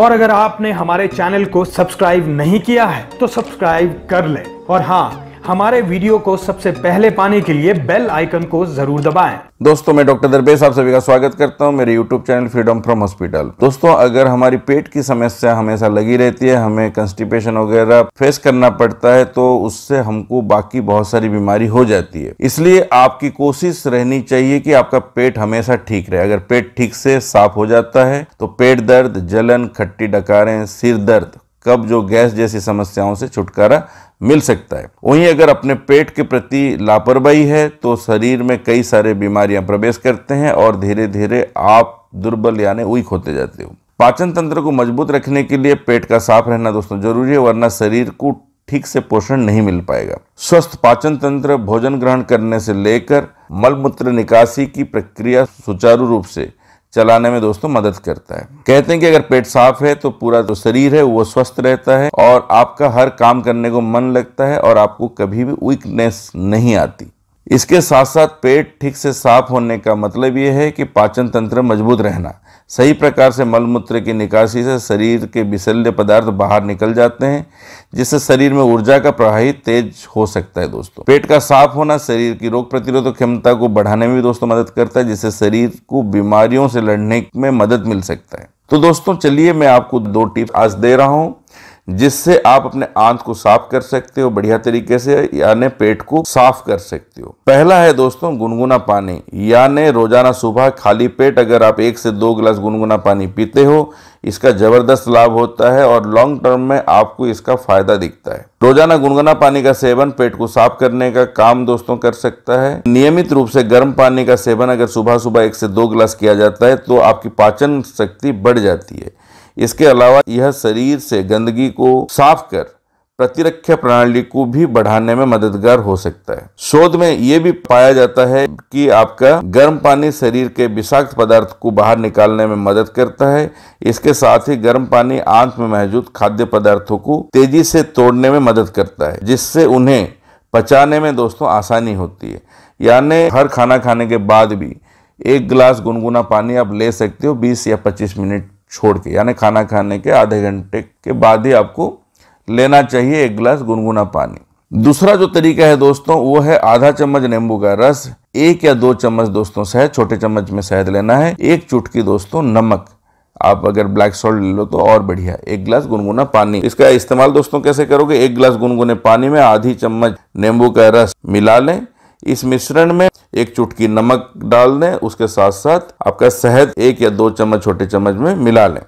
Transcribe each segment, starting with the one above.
और अगर आपने हमारे चैनल को सब्सक्राइब नहीं किया है तो सब्सक्राइब कर ले और हाँ हमारे वीडियो को सबसे पहले पाने के लिए बेल आइकन को जरूर दबाएं। दोस्तों मैं डॉक्टर दरबेश आप सभी का स्वागत करता हूं मेरे YouTube channel freedom from hospital दोस्तों अगर हमारी पेट की समस्या हमेशा लगी रहती है हमें कंस्टिपेशन वगैरह फेस करना पड़ता है तो उससे हमको बाकी बहुत सारी बीमारी हो जाती है इसलिए आपकी कोशिश रहनी चाहिए कि आपका पेट हमेशा ठीक रहे अगर पेट ठीक से साफ हो जाता है तो पेट दर्द जलन खट्टी डकारें सिर दर्द कब जो गैस जैसी समस्याओं से छुटकारा मिल सकता है वहीं अगर अपने पेट के प्रति लापरवाही है तो शरीर में कई सारे बीमारियां प्रवेश करते हैं और धीरे धीरे आप दुर्बल यानी वीक होते जाते हो पाचन तंत्र को मजबूत रखने के लिए पेट का साफ रहना दोस्तों जरूरी है वरना शरीर को ठीक से पोषण नहीं मिल पाएगा स्वस्थ पाचन तंत्र भोजन ग्रहण करने से लेकर मलमूत्र निकासी की प्रक्रिया सुचारू रूप से चलाने में दोस्तों मदद करता है कहते हैं कि अगर पेट साफ है तो पूरा जो शरीर है वो स्वस्थ रहता है और आपका हर काम करने को मन लगता है और आपको कभी भी वीकनेस नहीं आती इसके साथ साथ पेट ठीक से साफ होने का मतलब यह है कि पाचन तंत्र मजबूत रहना सही प्रकार से मल मूत्र की निकासी से शरीर के विशल्य पदार्थ बाहर निकल जाते हैं जिससे शरीर में ऊर्जा का प्रवाही तेज हो सकता है दोस्तों पेट का साफ होना शरीर की रोग प्रतिरोधक क्षमता को बढ़ाने में भी दोस्तों मदद करता है जिससे शरीर को बीमारियों से लड़ने में मदद मिल सकता है तो दोस्तों चलिए मैं आपको दो टिप्स आज दे रहा हूँ जिससे आप अपने आंत को साफ कर सकते हो बढ़िया तरीके से यानी पेट को साफ कर सकते हो पहला है दोस्तों गुनगुना पानी यानी रोजाना सुबह खाली पेट अगर आप एक से दो गिलास गुनगुना पानी पीते हो इसका जबरदस्त लाभ होता है और लॉन्ग टर्म में आपको इसका फायदा दिखता है रोजाना गुनगुना पानी का सेवन पेट को साफ करने का काम दोस्तों कर सकता है नियमित रूप से गर्म पानी का सेवन अगर सुबह सुबह एक से दो गिलास किया जाता है तो आपकी पाचन शक्ति बढ़ जाती है इसके अलावा यह शरीर से गंदगी को साफ कर प्रतिरक्षा प्रणाली को भी बढ़ाने में मददगार हो सकता है शोध में यह भी पाया जाता है कि आपका गर्म पानी शरीर के विषाक्त पदार्थ को बाहर निकालने में मदद करता है इसके साथ ही गर्म पानी आंत में मौजूद खाद्य पदार्थों को तेजी से तोड़ने में मदद करता है जिससे उन्हें पचाने में दोस्तों आसानी होती है यानी हर खाना खाने के बाद भी एक गिलास गुनगुना पानी आप ले सकते हो 20 या 25 मिनट छोड़ के यानी खाना खाने के आधे घंटे के बाद ही आपको लेना चाहिए एक गिलास गुनगुना पानी दूसरा जो तरीका है दोस्तों वो है आधा चम्मच नींबू का रस एक या दो चम्मच दोस्तों शहद छोटे चम्मच में शहद लेना है एक चुटकी दोस्तों नमक आप अगर ब्लैक सॉल्ट ले लो तो और बढ़िया एक गिलास गुनगुना पानी इसका इस्तेमाल दोस्तों कैसे करोगे एक गिलास गुनगुने पानी में आधी चम्मच नींबू का रस मिला लें इस मिश्रण में एक चुटकी नमक डाल दें उसके साथ साथ आपका शहद एक या दो चम्मच छोटे चम्मच में मिला लें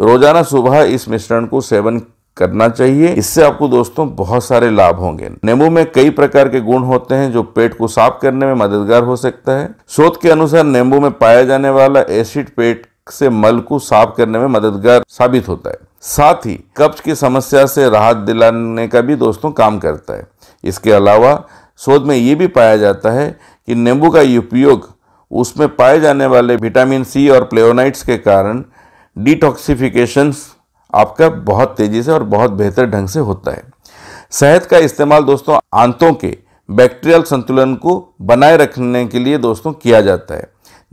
रोजाना सुबह इस मिश्रण को सेवन करना चाहिए इससे आपको दोस्तों बहुत सारे लाभ होंगे नींबू में कई प्रकार के गुण होते हैं जो पेट को साफ करने में मददगार हो सकता है शोध के अनुसार नींबू में पाया जाने वाला एसिड पेट से मल को साफ करने में मददगार साबित होता है साथ ही कब्ज की समस्या से राहत दिलाने का भी दोस्तों काम करता है इसके अलावा शोध में ये भी पाया जाता है कि नींबू का उपयोग उसमें पाए जाने वाले विटामिन सी और प्लेनाइट्स के कारण डिटॉक्सिफिकेशंस आपका बहुत तेज़ी से और बहुत बेहतर ढंग से होता है शहद का इस्तेमाल दोस्तों आंतों के बैक्टीरियल संतुलन को बनाए रखने के लिए दोस्तों किया जाता है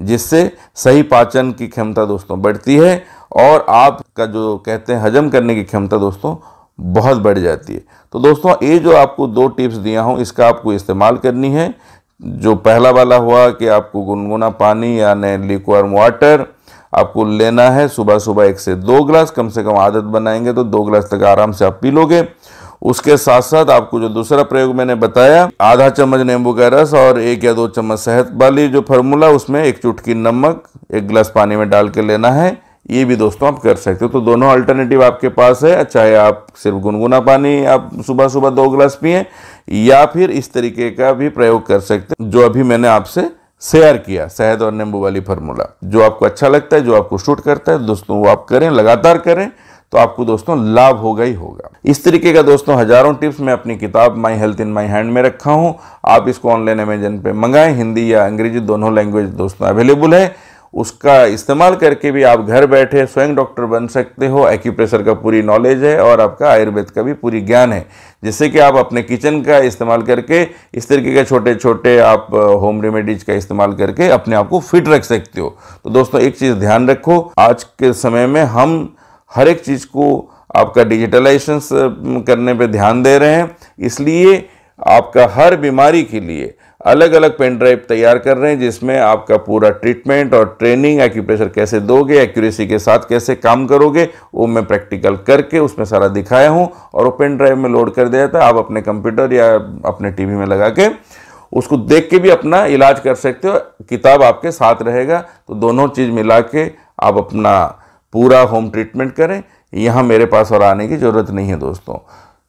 जिससे सही पाचन की क्षमता दोस्तों बढ़ती है और आपका जो कहते हैं हजम करने की क्षमता दोस्तों बहुत बढ़ जाती है तो दोस्तों ये जो आपको दो टिप्स दिया हूँ इसका आपको इस्तेमाल करनी है जो पहला वाला हुआ कि आपको गुनगुना पानी यानी लिक्वर वाटर आपको लेना है सुबह सुबह एक से दो गिलास कम से कम आदत बनाएंगे तो दो गिलास तक आराम से आप पी लोगे उसके साथ साथ आपको जो दूसरा प्रयोग मैंने बताया आधा चम्मच नींबू का रस और एक या दो चम्मच शहद वाली जो फार्मूला उसमें एक चुटकी नमक एक गिलास पानी में डाल के लेना है ये भी दोस्तों आप कर सकते हो तो दोनों अल्टरनेटिव आपके पास है चाहे आप सिर्फ गुनगुना पानी आप सुबह सुबह दो गिलास पिए या फिर इस तरीके का भी प्रयोग कर सकते जो अभी मैंने आपसे शेयर किया शहद और नींबू वाली फार्मूला जो आपको अच्छा लगता है जो आपको शूट करता है दोस्तों वो आप करें लगातार करें तो आपको दोस्तों लाभ होगा ही होगा इस तरीके का दोस्तों हजारों टिप्स मैं अपनी किताब my health in my hand में रखा हूँ आप इसको ऑनलाइन अमेजन पे मंगाएं हिंदी या अंग्रेजी दोनों लैंग्वेज दोस्तों अवेलेबल है उसका इस्तेमाल करके भी आप घर बैठे स्वयं डॉक्टर बन सकते हो एक्यूप्रेशर का पूरी नॉलेज है और आपका आयुर्वेद का भी पूरी ज्ञान है जिससे कि आप अपने किचन का इस्तेमाल करके इस तरीके के छोटे छोटे आप होम रेमेडीज का इस्तेमाल करके अपने आप को फिट रख सकते हो तो दोस्तों एक चीज़ ध्यान रखो आज के समय में हम हर एक चीज़ को आपका डिजिटलाइजेशन करने पर ध्यान दे रहे हैं इसलिए आपका हर बीमारी के लिए अलग अलग पेन ड्राइव तैयार कर रहे हैं जिसमें आपका पूरा ट्रीटमेंट और ट्रेनिंग एक्यूप्रेशर कैसे दोगे एक्यूरेसी के साथ कैसे काम करोगे वो मैं प्रैक्टिकल करके उसमें सारा दिखाया हूँ और वो पेन ड्राइव में लोड कर दिया था आप अपने कंप्यूटर या अपने टीवी में लगा के उसको देख के भी अपना इलाज कर सकते हो किताब आपके साथ रहेगा तो दोनों चीज़ मिला के आप अपना पूरा होम ट्रीटमेंट करें यहाँ मेरे पास और आने की ज़रूरत नहीं है दोस्तों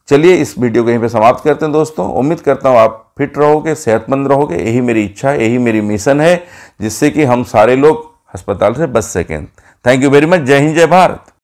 चलिए इस वीडियो को यहीं पे समाप्त करते हैं दोस्तों उम्मीद करता हूँ आप फिट रहोगे सेहतमंद रहोगे यही मेरी इच्छा है यही मेरी मिशन है जिससे कि हम सारे लोग अस्पताल से बच सकें थैंक यू वेरी मच जय हिंद जय भारत